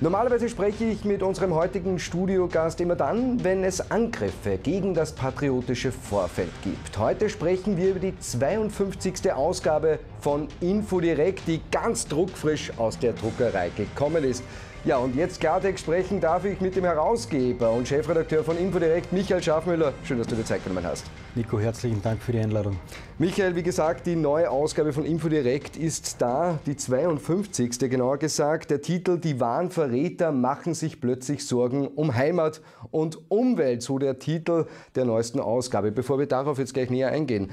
Normalerweise spreche ich mit unserem heutigen Studiogast immer dann, wenn es Angriffe gegen das patriotische Vorfeld gibt. Heute sprechen wir über die 52. Ausgabe von Infodirect, die ganz druckfrisch aus der Druckerei gekommen ist. Ja, und jetzt Klartext sprechen darf ich mit dem Herausgeber und Chefredakteur von Infodirect, Michael Schafmüller. Schön, dass du dir Zeit genommen hast. Nico, herzlichen Dank für die Einladung. Michael, wie gesagt, die neue Ausgabe von InfoDirect ist da, die 52. genauer gesagt. Der Titel Die wahren Verräter machen sich plötzlich Sorgen um Heimat und Umwelt, so der Titel der neuesten Ausgabe. Bevor wir darauf jetzt gleich näher eingehen.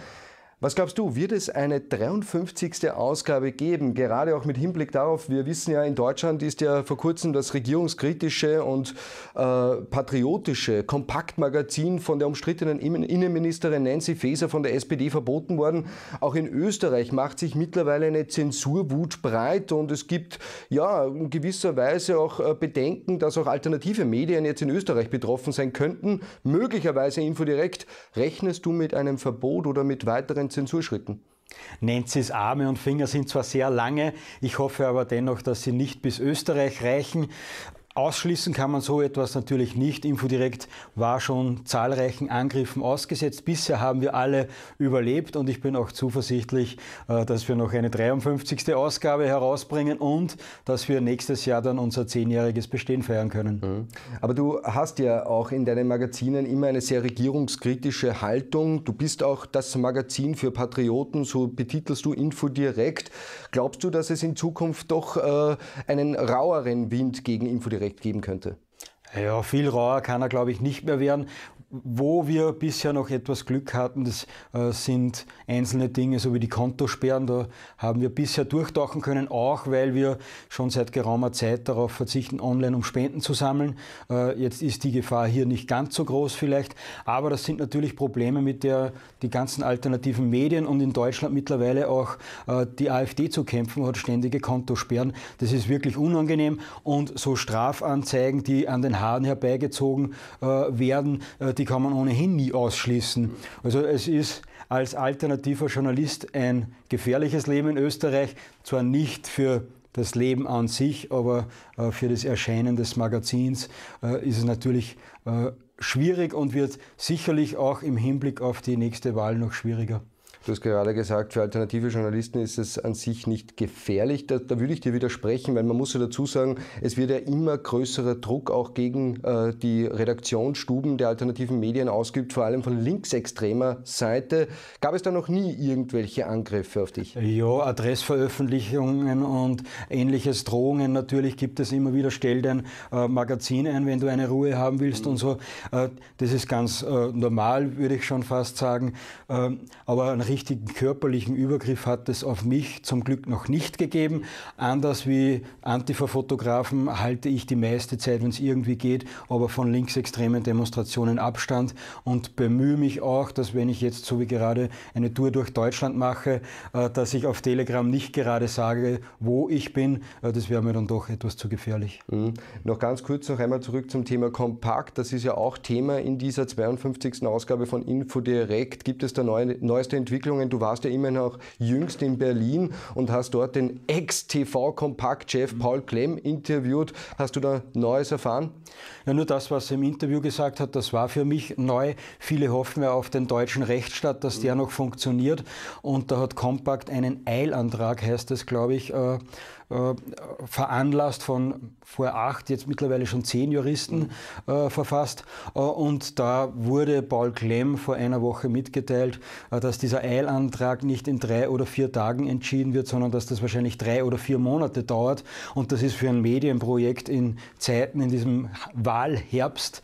Was glaubst du, wird es eine 53. Ausgabe geben? Gerade auch mit Hinblick darauf, wir wissen ja, in Deutschland ist ja vor kurzem das regierungskritische und äh, patriotische Kompaktmagazin von der umstrittenen Innenministerin Nancy Faeser von der SPD verboten worden. Auch in Österreich macht sich mittlerweile eine Zensurwut breit und es gibt ja in gewisser Weise auch äh, Bedenken, dass auch alternative Medien jetzt in Österreich betroffen sein könnten. Möglicherweise Infodirekt. Rechnest du mit einem Verbot oder mit weiteren Zensurschritten. Nancy's Arme und Finger sind zwar sehr lange, ich hoffe aber dennoch, dass sie nicht bis Österreich reichen. Ausschließen kann man so etwas natürlich nicht. Infodirect war schon zahlreichen Angriffen ausgesetzt. Bisher haben wir alle überlebt und ich bin auch zuversichtlich, äh, dass wir noch eine 53. Ausgabe herausbringen und dass wir nächstes Jahr dann unser zehnjähriges Bestehen feiern können. Mhm. Aber du hast ja auch in deinen Magazinen immer eine sehr regierungskritische Haltung. Du bist auch das Magazin für Patrioten, so betitelst du Infodirect. Glaubst du, dass es in Zukunft doch äh, einen raueren Wind gegen Infodirect direkt geben könnte. Ja, viel rauer kann er, glaube ich, nicht mehr werden. Wo wir bisher noch etwas Glück hatten, das äh, sind einzelne Dinge, so wie die Kontosperren. Da haben wir bisher durchtauchen können, auch weil wir schon seit geraumer Zeit darauf verzichten, online um Spenden zu sammeln. Äh, jetzt ist die Gefahr hier nicht ganz so groß vielleicht. Aber das sind natürlich Probleme, mit der die ganzen alternativen Medien und in Deutschland mittlerweile auch äh, die AfD zu kämpfen hat, ständige Kontosperren. Das ist wirklich unangenehm. Und so Strafanzeigen, die an den Haaren herbeigezogen äh, werden, äh, die kann man ohnehin nie ausschließen. Also es ist als alternativer Journalist ein gefährliches Leben in Österreich, zwar nicht für das Leben an sich, aber äh, für das Erscheinen des Magazins äh, ist es natürlich äh, schwierig und wird sicherlich auch im Hinblick auf die nächste Wahl noch schwieriger. Du hast gerade gesagt, für alternative Journalisten ist es an sich nicht gefährlich. Da, da würde ich dir widersprechen, weil man muss ja dazu sagen, es wird ja immer größerer Druck auch gegen äh, die Redaktionsstuben der alternativen Medien ausgeübt, vor allem von linksextremer Seite. Gab es da noch nie irgendwelche Angriffe auf dich? Ja, Adressveröffentlichungen und ähnliches, Drohungen. Natürlich gibt es immer wieder, stell dein äh, Magazin ein, wenn du eine Ruhe haben willst mhm. und so. Äh, das ist ganz äh, normal, würde ich schon fast sagen. Ähm, aber ein richtigen körperlichen Übergriff hat es auf mich zum Glück noch nicht gegeben. Anders wie Antifa-Fotografen halte ich die meiste Zeit, wenn es irgendwie geht, aber von linksextremen Demonstrationen Abstand und bemühe mich auch, dass wenn ich jetzt so wie gerade eine Tour durch Deutschland mache, äh, dass ich auf Telegram nicht gerade sage, wo ich bin. Äh, das wäre mir dann doch etwas zu gefährlich. Mhm. Noch ganz kurz noch einmal zurück zum Thema Kompakt. Das ist ja auch Thema in dieser 52. Ausgabe von Info Direkt. Gibt es da neu, neueste Entwicklungen? Entwicklungen. Du warst ja immer noch jüngst in Berlin und hast dort den Ex-TV-Kompakt-Chef Paul Klemm interviewt. Hast du da Neues erfahren? Ja, nur das, was er im Interview gesagt hat, das war für mich neu. Viele hoffen ja auf den deutschen Rechtsstaat, dass der noch funktioniert. Und da hat Kompakt einen Eilantrag, heißt das, glaube ich, äh, äh, veranlasst von vor acht, jetzt mittlerweile schon zehn Juristen mhm. Äh, verfasst. Äh, und da wurde Paul Klemm vor einer Woche mitgeteilt, dass dieser Eilantrag nicht in drei oder vier Tagen entschieden wird, sondern dass das wahrscheinlich drei oder vier Monate dauert. Und das ist für ein Medienprojekt in Zeiten, in diesem Wahlherbst,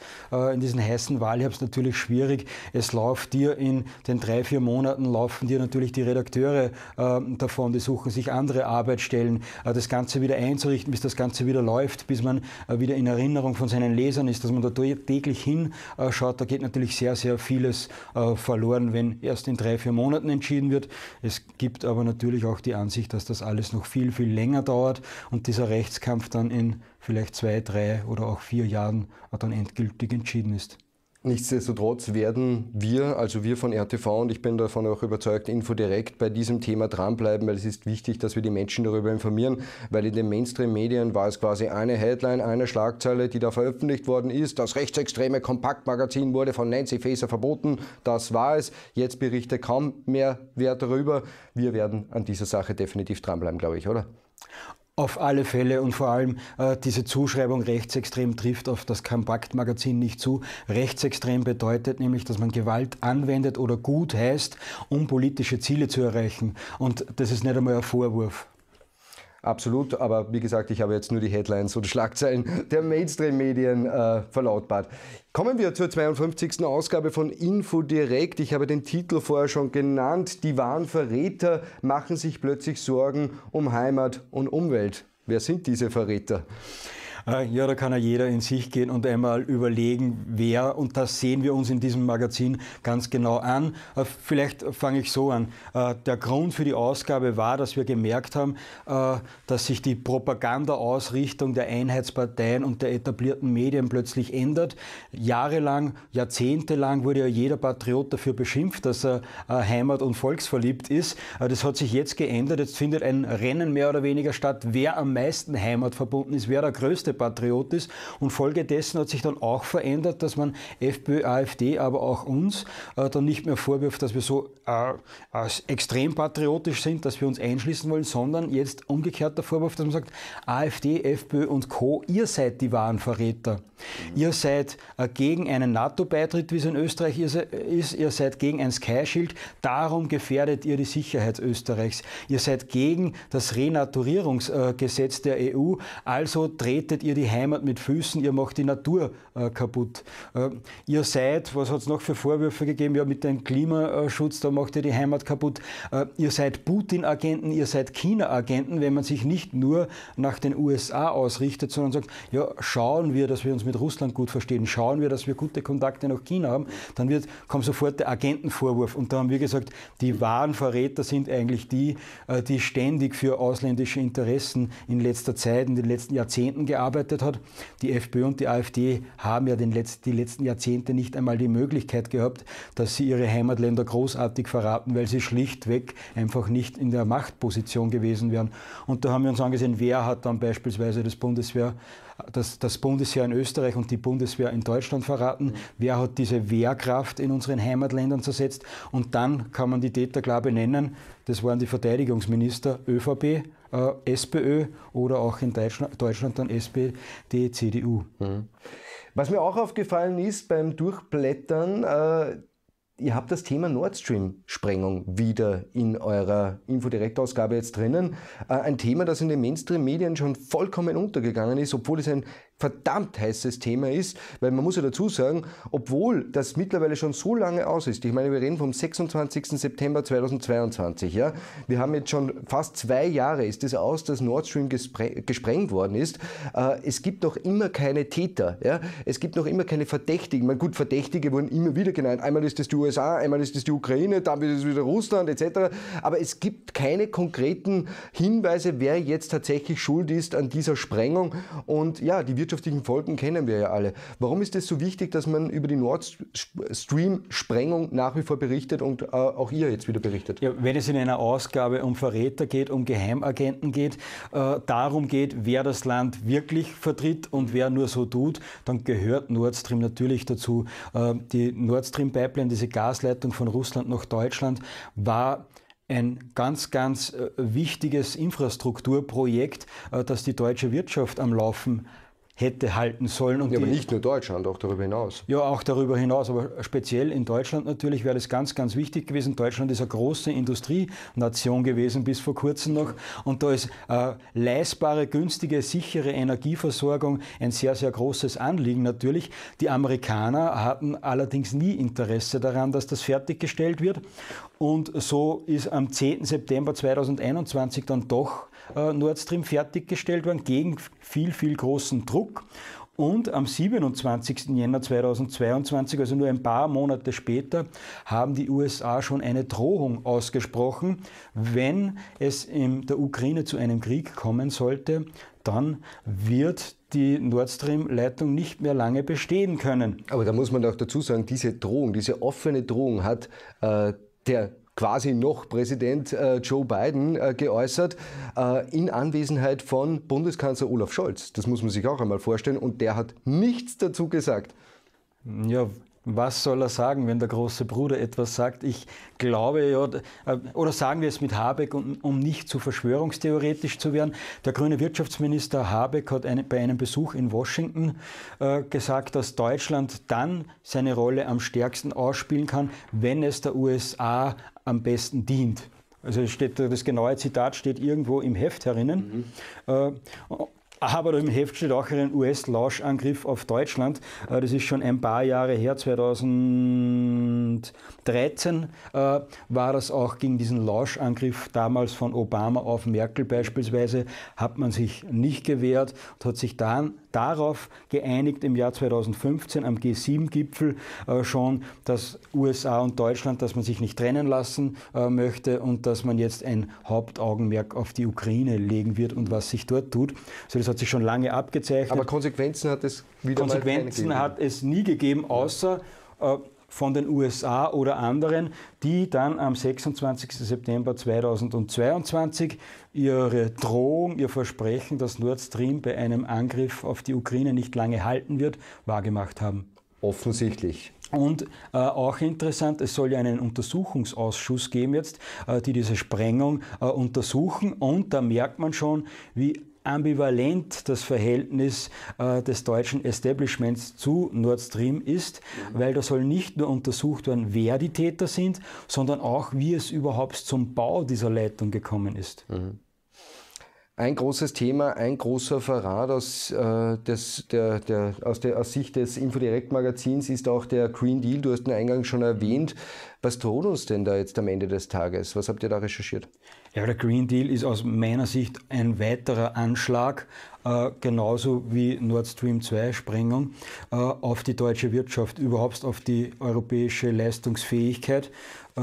in diesem heißen Wahlherbst natürlich schwierig. Es läuft dir in den drei, vier Monaten, laufen dir natürlich die Redakteure davon, die suchen sich andere Arbeitsstellen äh, das Ganze wieder einzurichten, bis das Ganze wieder läuft, bis man äh, wieder in Erinnerung von seinen Lesern ist, dass man da täglich hinschaut. Äh, da geht natürlich sehr, sehr vieles verloren, wenn erst in drei, vier Monaten entschieden wird. Es gibt aber natürlich auch die Ansicht, dass das alles noch viel, viel länger dauert und dieser Rechtskampf dann in vielleicht zwei, drei oder auch vier Jahren dann endgültig entschieden ist. Nichtsdestotrotz werden wir, also wir von RTV und ich bin davon auch überzeugt, Info direkt bei diesem Thema dranbleiben, weil es ist wichtig, dass wir die Menschen darüber informieren, weil in den Mainstream-Medien war es quasi eine Headline, eine Schlagzeile, die da veröffentlicht worden ist. Das rechtsextreme Kompaktmagazin wurde von Nancy Faeser verboten. Das war es. Jetzt berichtet kaum mehr wer darüber. Wir werden an dieser Sache definitiv dranbleiben, glaube ich, oder? Auf alle Fälle und vor allem äh, diese Zuschreibung rechtsextrem trifft auf das kompakt nicht zu. Rechtsextrem bedeutet nämlich, dass man Gewalt anwendet oder gut heißt, um politische Ziele zu erreichen. Und das ist nicht einmal ein Vorwurf. Absolut, aber wie gesagt, ich habe jetzt nur die Headlines und Schlagzeilen der Mainstream-Medien äh, verlautbart. Kommen wir zur 52. Ausgabe von Info Direkt. Ich habe den Titel vorher schon genannt. Die wahren Verräter machen sich plötzlich Sorgen um Heimat und Umwelt. Wer sind diese Verräter? Ah, ja, da kann ja jeder in sich gehen und einmal überlegen, wer, und das sehen wir uns in diesem Magazin ganz genau an. Äh, vielleicht fange ich so an. Äh, der Grund für die Ausgabe war, dass wir gemerkt haben, äh, dass sich die Propaganda-Ausrichtung der Einheitsparteien und der etablierten Medien plötzlich ändert. Jahrelang, jahrzehntelang wurde ja jeder Patriot dafür beschimpft, dass er heimat- und volksverliebt ist. Das hat sich jetzt geändert. Jetzt findet ein Rennen mehr oder weniger statt, wer am meisten heimatverbunden ist, wer der größte größte Patriot ist. Und folgedessen hat sich dann auch verändert, dass man FPÖ, AfD, aber auch uns äh, dann nicht mehr vorwirft, dass wir so äh, äh, extrem patriotisch sind, dass wir uns einschließen wollen, sondern jetzt umgekehrt der Vorwurf, dass man sagt, AfD, FPÖ und Co., ihr seid die wahren Verräter. Mhm. Ihr seid äh, gegen einen NATO-Beitritt, wie es in Österreich äh, ist, ihr seid gegen ein Sky-Schild, darum gefährdet ihr die Sicherheit Österreichs. Ihr seid gegen das Renaturierungsgesetz äh, der EU, also tretet betreten ihr die Heimat mit Füßen, ihr macht die Natur äh, kaputt. Äh, ihr seid, was hat es noch für Vorwürfe gegeben, ja mit dem Klimaschutz, da macht ihr die Heimat kaputt. Äh, ihr seid Putin-Agenten, ihr seid China-Agenten, wenn man sich nicht nur nach den USA ausrichtet, sondern sagt, ja schauen wir, dass wir uns mit Russland gut verstehen, schauen wir, dass wir gute Kontakte nach China haben, dann wird, kommt sofort der Agentenvorwurf. Und da haben wir gesagt, die wahren Verräter sind eigentlich die, äh, die ständig für ausländische Interessen in letzter Zeit, in den letzten Jahrzehnten gearbeitet gearbeitet hat. Die FPÖ und die AfD haben ja Letz-, die letzten Jahrzehnte nicht einmal die Möglichkeit gehabt, dass sie ihre Heimatländer großartig verraten, weil sie schlichtweg einfach nicht in der Machtposition gewesen wären. Und da haben wir uns angesehen, wer hat dann beispielsweise das Bundeswehr das, das Bundesheer in Österreich und die Bundeswehr in Deutschland verraten. Wer hat diese Wehrkraft in unseren Heimatländern zersetzt? Und dann kann man die Täter klar benennen. Das waren die Verteidigungsminister ÖVP äh, SPÖ oder auch in Deutschland, Deutschland dann SPD, CDU. Mhm. Was mir auch aufgefallen ist beim Durchblättern, äh, ihr habt das Thema Nord Stream-Sprengung wieder in eurer Infodirekt-Ausgabe jetzt drinnen. Äh, ein Thema, das in den Mainstream-Medien schon vollkommen untergegangen ist, obwohl es ein verdammt heißes Thema ist, weil man muss ja dazu sagen, obwohl das mittlerweile schon so lange aus ist, ich meine, wir reden vom 26. September 2022, ja, wir haben jetzt schon fast zwei Jahre ist es das aus, dass Nord Stream gespre gesprengt worden ist, äh, es gibt noch immer keine Täter, ja, es gibt noch immer keine Verdächtigen, meine, gut, Verdächtige wurden immer wieder genannt, einmal ist es die USA, einmal ist es die Ukraine, dann ist es wieder Russland etc., aber es gibt keine konkreten Hinweise, wer jetzt tatsächlich schuld ist an dieser Sprengung und ja, die wird wirtschaftlichen Folgen kennen wir ja alle. Warum ist es so wichtig, dass man über die Nord Stream-Sprengung nach wie vor berichtet und äh, auch ihr jetzt wieder berichtet? Ja, wenn es in einer Ausgabe um Verräter geht, um Geheimagenten geht, äh, darum geht, wer das Land wirklich vertritt und wer nur so tut, dann gehört Nord Stream natürlich dazu. Äh, die Nord Stream Pipeline, diese Gasleitung von Russland nach Deutschland, war ein ganz, ganz äh, wichtiges Infrastrukturprojekt, äh, das die deutsche Wirtschaft am Laufen hat hätte halten sollen. Und ja, aber nicht nur Deutschland, auch darüber hinaus. Ja, auch darüber hinaus, aber speziell in Deutschland natürlich wäre das ganz, ganz wichtig gewesen. Deutschland ist eine große Industrienation gewesen bis vor kurzem noch und da ist äh, leistbare, günstige, sichere Energieversorgung ein sehr, sehr großes Anliegen natürlich. Die Amerikaner hatten allerdings nie Interesse daran, dass das fertiggestellt wird und so ist am 10. September 2021 dann doch äh, Nord Stream fertiggestellt worden, gegen viel, viel großen Druck. Und am 27. Jänner 2022, also nur ein paar Monate später, haben die USA schon eine Drohung ausgesprochen, wenn es in der Ukraine zu einem Krieg kommen sollte, dann wird die Nord Stream-Leitung nicht mehr lange bestehen können. Aber da muss man auch dazu sagen, diese Drohung, diese offene Drohung hat äh, der quasi noch Präsident äh, Joe Biden äh, geäußert, äh, in Anwesenheit von Bundeskanzler Olaf Scholz. Das muss man sich auch einmal vorstellen. Und der hat nichts dazu gesagt. Ja, was soll er sagen, wenn der große Bruder etwas sagt? Ich glaube äh, oder sagen wir es mit Habeck, um, nicht zu verschwörungstheoretisch zu werden. Der grüne Wirtschaftsminister Habeck hat bei einem Besuch in Washington äh, gesagt, dass Deutschland dann seine Rolle am stärksten ausspielen kann, wenn es der USA am besten dient. Also steht, das genaue Zitat steht irgendwo im Heft herinnen. Mhm. Äh, aber im Heft steht auch ein US-Lauschangriff auf Deutschland. Äh, das ist schon ein paar Jahre her, 2000. 2013 äh, war das auch gegen diesen Lauschangriff damals von Obama auf Merkel beispielsweise, hat man sich nicht gewehrt und hat sich dann darauf geeinigt im Jahr 2015 am G7-Gipfel äh, schon, dass USA und Deutschland, dass man sich nicht trennen lassen äh, möchte und dass man jetzt ein Hauptaugenmerk auf die Ukraine legen wird und was sich dort tut. Also das hat sich schon lange abgezeichnet. Aber Konsequenzen hat es wieder Konsequenzen hat es nie gegeben, außer äh, von den USA oder anderen, die dann am 26. September 2022 ihre Drohung, ihr Versprechen, dass Nord Stream bei einem Angriff auf die Ukraine nicht lange halten wird, wahrgemacht haben. Offensichtlich. Und äh, auch interessant, es soll ja einen Untersuchungsausschuss geben jetzt, äh, die diese Sprengung äh, untersuchen. Und da merkt man schon, wie ambivalent das Verhältnis äh, des deutschen Establishments zu Nord Stream ist, mhm. weil da soll nicht nur untersucht werden, wer die Täter sind, sondern auch, wie es überhaupt zum Bau dieser Leitung gekommen ist. Mhm. Ein großes Thema, ein großer Verrat aus, äh, des, der, der, aus, der, aus Sicht des Infodirekt-Magazins ist auch der Green Deal. Du hast ihn eingangs schon erwähnt. Was droht uns denn da jetzt am Ende des Tages? Was habt ihr da recherchiert? Ja, der Green Deal ist aus meiner Sicht ein weiterer Anschlag, äh, genauso wie Nord Stream 2 Sprengung, äh, auf die deutsche Wirtschaft, überhaupt auf die europäische Leistungsfähigkeit. Äh,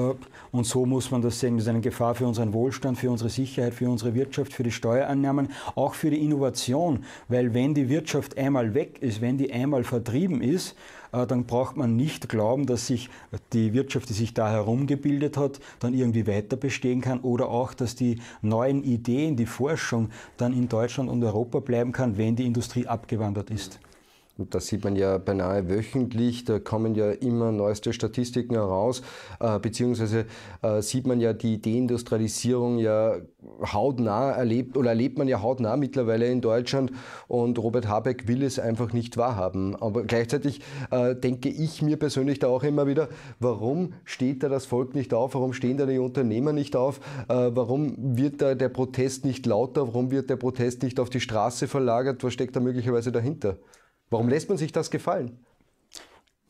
und so muss man das sehen. Das ist eine Gefahr für unseren Wohlstand, für unsere Sicherheit, für unsere Wirtschaft, für die Steuerannahmen, auch für die Innovation. Weil wenn die Wirtschaft einmal weg ist, wenn die einmal vertrieben ist, äh, dann braucht man nicht glauben, dass sich die Wirtschaft, die sich da herumgebildet hat, dann irgendwie weiter bestehen kann oder auch, dass die neuen Ideen, die Forschung dann in Deutschland und Europa bleiben kann, wenn die Industrie abgewandert ist und das sieht man ja beinahe wöchentlich, da kommen ja immer neueste Statistiken heraus, äh, beziehungsweise äh, sieht man ja die Deindustrialisierung ja hautnah erlebt oder erlebt man ja hautnah mittlerweile in Deutschland und Robert Habeck will es einfach nicht wahrhaben. Aber gleichzeitig äh, denke ich mir persönlich da auch immer wieder, warum steht da das Volk nicht auf, warum stehen da die Unternehmer nicht auf, äh, warum wird da der Protest nicht lauter, warum wird der Protest nicht auf die Straße verlagert, was steckt da möglicherweise dahinter? Warum lässt man sich das gefallen?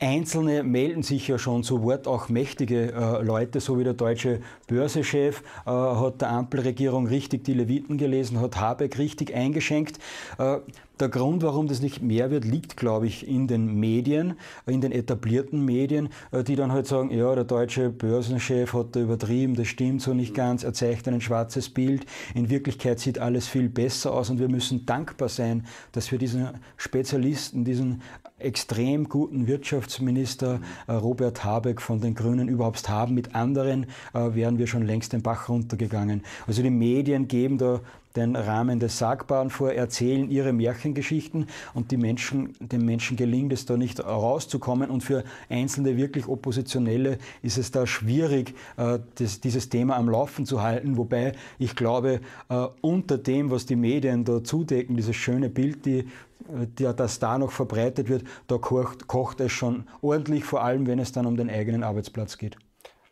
Einzelne melden sich ja schon zu Wort, auch mächtige äh, Leute, so wie der deutsche Börsechef, äh, hat der Ampelregierung richtig die Leviten gelesen, hat Habeck richtig eingeschenkt. Äh, der Grund, warum das nicht mehr wird, liegt, glaube ich, in den Medien, in den etablierten Medien, äh, die dann halt sagen, ja, der deutsche Börsenchef hat da übertrieben, das stimmt so nicht ganz, er zeigt ein schwarzes Bild. In Wirklichkeit sieht alles viel besser aus und wir müssen dankbar sein, dass wir diesen Spezialisten, diesen extrem guten Wirtschaftsminister äh, Robert Habeck von den Grünen überhaupt haben. Mit anderen äh, wären wir schon längst den Bach runtergegangen. Also die Medien geben da den Rahmen des Sagbaren vor, erzählen ihre Märchengeschichten und die Menschen, den Menschen gelingt es da nicht rauszukommen und für einzelne wirklich Oppositionelle ist es da schwierig, äh, das, dieses Thema am Laufen zu halten, wobei ich glaube, äh, unter dem, was die Medien da zudecken, dieses schöne Bild, die äh, ja, das da noch verbreitet wird, da kocht, kocht es schon ordentlich, vor allem wenn es dann um den eigenen Arbeitsplatz geht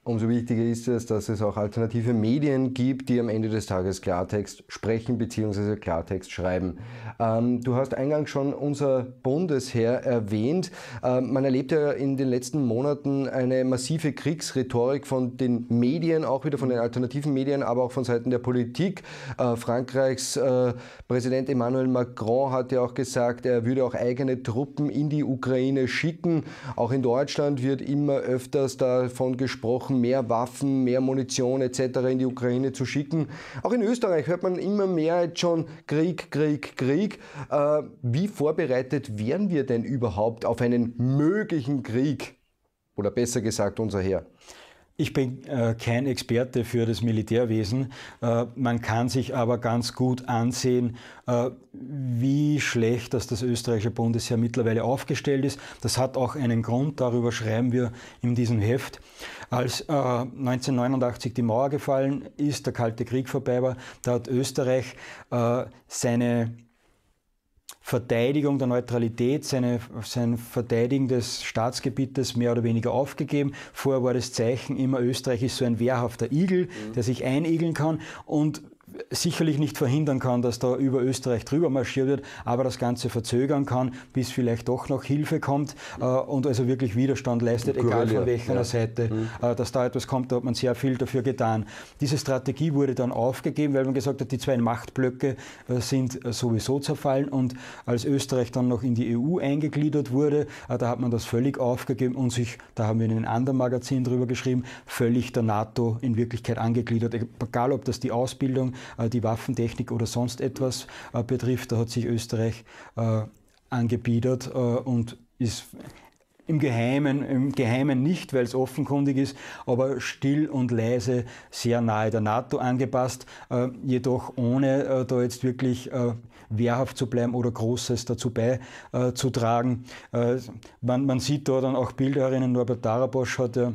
umso wichtiger ist es, dass es auch alternative Medien gibt, die am Ende des Tages Klartext sprechen bzw. Klartext schreiben. Ähm, du hast eingangs schon unser Bundesheer erwähnt. Ähm, man erlebt ja in den letzten Monaten eine massive Kriegsrhetorik von den Medien, auch wieder von den alternativen Medien, aber auch von Seiten der Politik. Äh, Frankreichs äh, Präsident Emmanuel Macron hat ja auch gesagt, er würde auch eigene Truppen in die Ukraine schicken. Auch in Deutschland wird immer öfters davon gesprochen, Waffen, mehr Waffen, mehr Munition etc. in die Ukraine zu schicken. Auch in Österreich hört man immer mehr jetzt schon Krieg, Krieg, Krieg. Äh, wie vorbereitet wären wir denn überhaupt auf einen möglichen Krieg? Oder besser gesagt, unser Heer. Ich bin äh, kein Experte für das Militärwesen. Äh, man kann sich aber ganz gut ansehen, äh, wie schlecht dass das österreichische Bundesheer mittlerweile aufgestellt ist. Das hat auch einen Grund, darüber schreiben wir in diesem Heft. Als 1989 äh, die Mauer gefallen ist, der Kalte Krieg vorbei war, da hat Österreich äh, seine Verteidigung der Neutralität, seine, sein Verteidigen des Staatsgebietes mehr oder weniger aufgegeben. Vorher war das Zeichen immer, Österreich ist so ein wehrhafter Igel, mhm. der sich einigeln kann. Und sicherlich nicht verhindern kann, dass da über Österreich drüber marschiert wird, aber das Ganze verzögern kann, bis vielleicht doch noch Hilfe kommt äh, und also wirklich Widerstand leistet, egal von welcher ja. Seite, mhm. äh, dass da etwas kommt, da hat man sehr viel dafür getan. Diese Strategie wurde dann aufgegeben, weil man gesagt hat, die zwei Machtblöcke äh, sind äh, sowieso zerfallen und als Österreich dann noch in die EU eingegliedert wurde, äh, da hat man das völlig aufgegeben und sich, da haben wir in einem anderen Magazin drüber geschrieben, völlig der NATO in Wirklichkeit angegliedert, egal ob das die Ausbildung äh, die Waffentechnik oder sonst etwas äh, betrifft. Da hat sich Österreich äh, angebiedert und ist im Geheimen, im Geheimen nicht, weil es offenkundig ist, aber still und leise sehr nahe der NATO angepasst, äh, jedoch ohne äh, da jetzt wirklich äh, wehrhaft zu bleiben oder Großes dazu beizutragen. man, man sieht da dann auch Bilder herinnen, Norbert Darabosch hat ja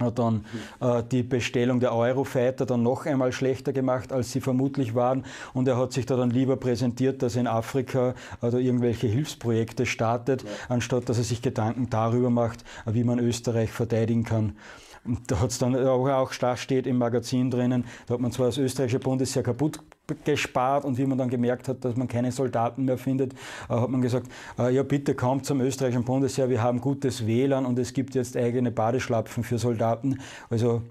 hat dann äh, die Bestellung der Eurofighter dann noch einmal schlechter gemacht, als sie vermutlich waren. Und er hat sich da dann lieber präsentiert, dass er in Afrika oder äh, irgendwelche Hilfsprojekte startet, anstatt dass er sich Gedanken darüber macht, äh, wie man Österreich verteidigen kann. Und da hat es dann auch, auch stark steht im Magazin drinnen, da hat man zwar das österreichische Bundesheer kaputt gespart und wie man dann gemerkt hat, dass man keine Soldaten mehr findet, äh, hat man gesagt, äh, ja bitte kommt zum österreichischen Bundesheer, wir haben gutes WLAN und es gibt jetzt eigene Badeschlapfen für Soldaten. Also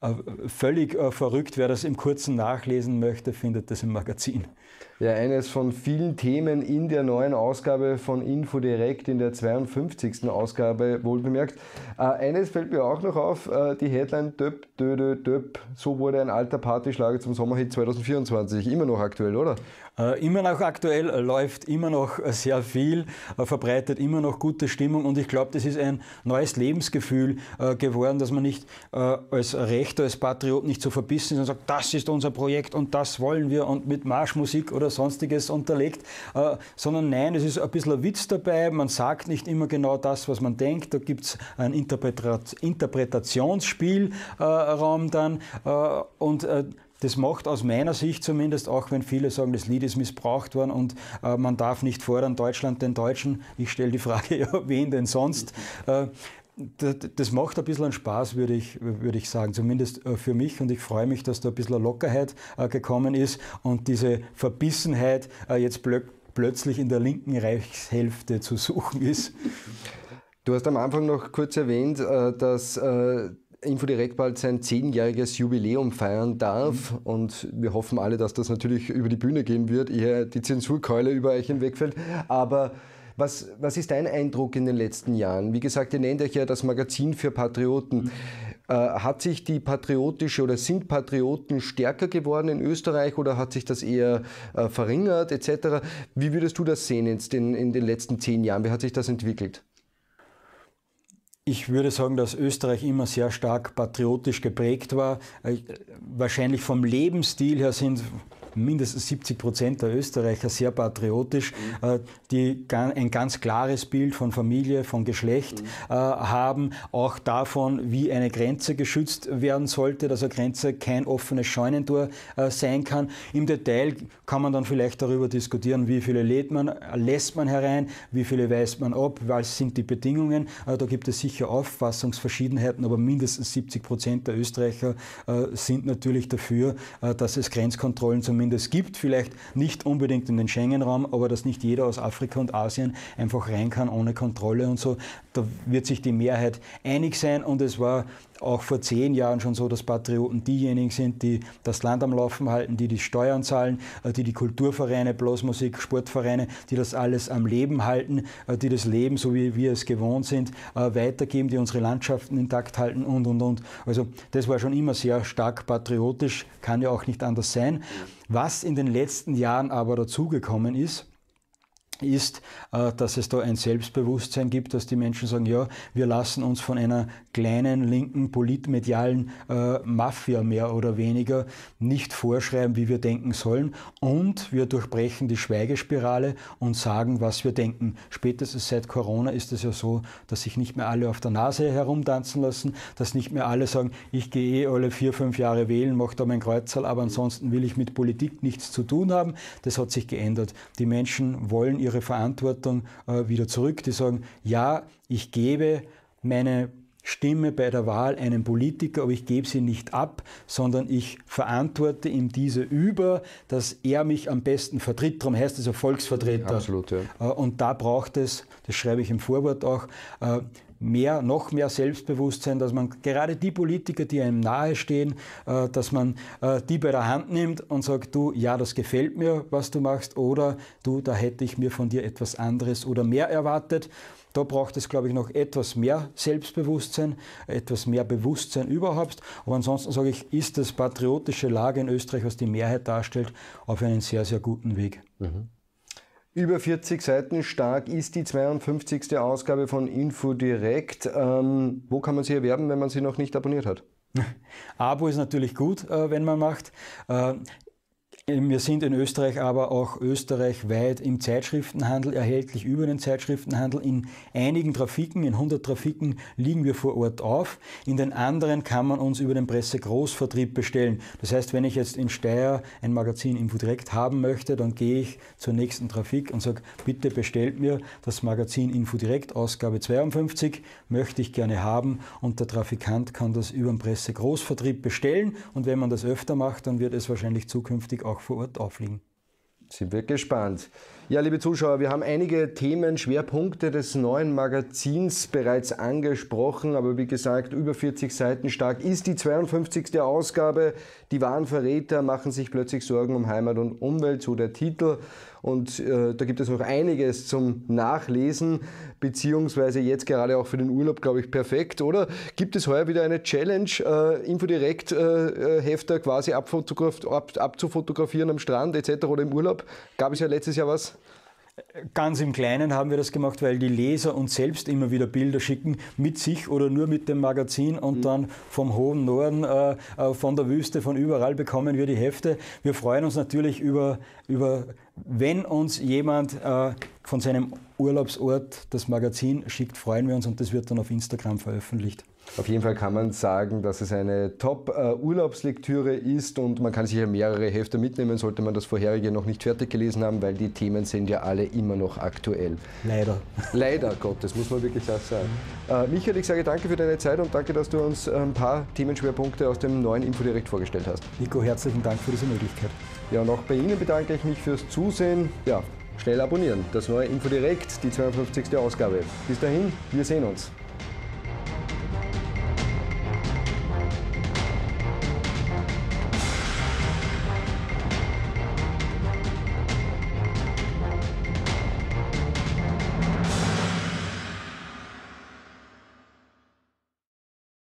äh, völlig verrückt, wer das im kurzen nachlesen möchte, findet das im Magazin. Ja, eines von vielen Themen in der neuen Ausgabe von Info Direkt, in der 52. Ausgabe, wohlbemerkt. Äh, eines fällt mir auch noch auf, äh, die Headline Döp, Dödö, Döp. So wurde ein alter Partyschlager zum Sommerhit 2024. Immer noch aktuell, oder? Äh, immer noch aktuell, äh, läuft immer noch äh, sehr viel, äh, verbreitet immer noch gute Stimmung und ich glaube, das ist ein neues Lebensgefühl geworden, dass man nicht als Rechter, als Patriot nicht so verbissen ist und sagt, das ist unser Projekt und das wollen wir und mit Marschmusik oder oder sonstiges unterlegt, äh, sondern nein, es ist ein bisschen ein Witz dabei, man sagt nicht immer genau das, was man denkt, da gibt es ein Interpretationsspielraum äh, dann und äh, das macht aus meiner Sicht zumindest, auch wenn viele sagen, das Lied ist missbraucht worden und äh, man darf nicht fordern, Deutschland den Deutschen. Ich stelle die Frage, ja, wen denn sonst? Äh, das macht ein bisschen Spaß, würde ich, würde ich sagen, zumindest äh, für mich. Und ich freue mich, dass da ein bisschen Lockerheit äh, gekommen ist und diese Verbissenheit äh, jetzt plötzlich in der linken Reichshälfte zu suchen ist. Du hast am Anfang noch kurz erwähnt, dass InfoDirect bald sein zehnjähriges Jubiläum feiern darf. Mhm. Und wir hoffen alle, dass das natürlich über die Bühne gehen wird, ehe die Zensurkeule über euch hinwegfällt. Aber was, was ist dein Eindruck in den letzten Jahren? Wie gesagt, ihr nennt euch ja das Magazin für Patrioten. Mhm. Äh, hat sich die patriotische oder sind Patrioten stärker geworden in Österreich oder hat sich das eher äh, verringert etc.? Wie würdest du das sehen jetzt in, in den letzten zehn Jahren? Wie hat sich das entwickelt? Ich würde sagen, dass Österreich immer sehr stark patriotisch geprägt war. Äh, wahrscheinlich vom Lebensstil her sind mindestens 70 Prozent der Österreicher sehr patriotisch, mhm. Äh, die ein ganz klares Bild von Familie, von Geschlecht mhm. Äh, haben, auch davon, wie eine Grenze geschützt werden sollte, dass eine Grenze kein offenes Scheunentor äh, sein kann. Im Detail kann man dann vielleicht darüber diskutieren, wie viele lädt man, lässt man herein, wie viele weist man ab, was sind die Bedingungen. Da gibt es sicher Auffassungsverschiedenheiten, aber mindestens 70 Prozent der Österreicher sind natürlich dafür, dass es Grenzkontrollen zumindest zumindest gibt. Vielleicht nicht unbedingt in den Schengen-Raum, aber dass nicht jeder aus Afrika und Asien einfach rein kann ohne Kontrolle und so. Da wird sich die Mehrheit einig sein und es war auch vor zehn Jahren schon so, dass Patrioten diejenigen sind, die das Land am Laufen halten, die die Steuern zahlen, äh, die die Kulturvereine, Blasmusik, Sportvereine, die das alles am Leben halten, äh, die das Leben, so wie wir es gewohnt sind, äh, weitergeben, die unsere Landschaften intakt halten und, und, und. Also das war schon immer sehr stark patriotisch, kann ja auch nicht anders sein. Was in den letzten Jahren aber dazugekommen ist, ist, äh, dass es da ein Selbstbewusstsein gibt, dass die Menschen sagen, ja, wir lassen uns von einer kleinen linken politmedialen äh, Mafia mehr oder weniger nicht vorschreiben, wie wir denken sollen und wir durchbrechen die Schweigespirale und sagen, was wir denken. Spätestens seit Corona ist es ja so, dass sich nicht mehr alle auf der Nase herumtanzen lassen, dass nicht mehr alle sagen, ich gehe eh alle vier, fünf Jahre wählen, mache da mein Kreuzerl, aber ansonsten will ich mit Politik nichts zu tun haben. Das hat sich geändert. Die Menschen wollen ihre ihre Verantwortung äh, wieder zurück. Die sagen, ja, ich gebe meine Stimme bei der Wahl einem Politiker, aber ich gebe sie nicht ab, sondern ich verantworte ihm diese über, dass er mich am besten vertritt. Darum heißt es ja Volksvertreter. Absolut, ja. Äh, und da braucht es, das schreibe ich im Vorwort auch, äh, mehr, noch mehr Selbstbewusstsein, dass man gerade die Politiker, die einem nahestehen, äh, dass man äh, die bei der Hand nimmt und sagt, du, ja, das gefällt mir, was du machst, oder du, da hätte ich mir von dir etwas anderes oder mehr erwartet. Da braucht es, glaube ich, noch etwas mehr Selbstbewusstsein, etwas mehr Bewusstsein überhaupt. Aber ansonsten sage ich, ist das patriotische Lage in Österreich, was die Mehrheit darstellt, auf einem sehr, sehr guten Weg. Mhm. Über 40 Seiten stark ist die 52. Ausgabe von Info Direkt. Ähm, wo kann man sie erwerben, wenn man sie noch nicht abonniert hat? Abo ist natürlich gut, äh, wenn man macht. Äh, äh, wir sind in Österreich aber auch österreichweit im Zeitschriftenhandel erhältlich über den Zeitschriftenhandel. In einigen Trafiken, in 100 Trafiken liegen wir vor Ort auf. In den anderen kann man uns über den Pressegroßvertrieb bestellen. Das heißt, wenn ich jetzt in Steyr ein Magazin Infodirekt haben möchte, dann gehe ich zur nächsten Trafik und sage, bitte bestellt mir das Magazin Infodirekt Ausgabe 52, möchte ich gerne haben und der Trafikant kann das über den Pressegroßvertrieb bestellen und wenn man das öfter macht, dann wird es wahrscheinlich zukünftig auch auch vor Ort auffliegen. Sind wir gespannt. Ja, liebe Zuschauer, wir haben einige Themen, Schwerpunkte des neuen Magazins bereits angesprochen, aber wie gesagt, über 40 Seiten stark ist die 52. Ausgabe. Die wahren Verräter machen sich plötzlich Sorgen um Heimat und Umwelt, so der Titel. Und äh, da gibt es noch einiges zum Nachlesen, beziehungsweise jetzt gerade auch für den Urlaub, glaube ich, perfekt. Oder gibt es heuer wieder eine Challenge, äh, Infodirekt-Hefter äh, äh quasi abzufotografieren ab, ab am Strand etc. oder im Urlaub? Gab es ja letztes Jahr was? Ganz im Kleinen haben wir das gemacht, weil die Leser uns selbst immer wieder Bilder schicken, mit sich oder nur mit dem Magazin und mhm. dann vom hohen Norden, äh, äh, von der Wüste, von überall bekommen wir die Hefte. Wir freuen uns natürlich über, über wenn uns jemand äh, von seinem Urlaubsort das Magazin schickt, freuen wir uns und das wird dann auf Instagram veröffentlicht. Auf jeden Fall kann man sagen, dass es eine Top-Urlaubslektüre ist und man kann sicher mehrere Hefte mitnehmen, sollte man das vorherige noch nicht fertig gelesen haben, weil die Themen sind ja alle immer noch aktuell. Leider. Leider Gott, das muss man wirklich auch sagen. Äh, Michael, ich sage danke für deine Zeit und danke, dass du uns ein paar Themenschwerpunkte aus dem neuen Infodirekt vorgestellt hast. Nico, herzlichen Dank für diese Möglichkeit. Ja, und auch bei Ihnen bedanke ich mich fürs Zusehen. Ja, schnell abonnieren. Das neue Infodirekt, die 52. Ausgabe. Bis dahin, wir sehen uns.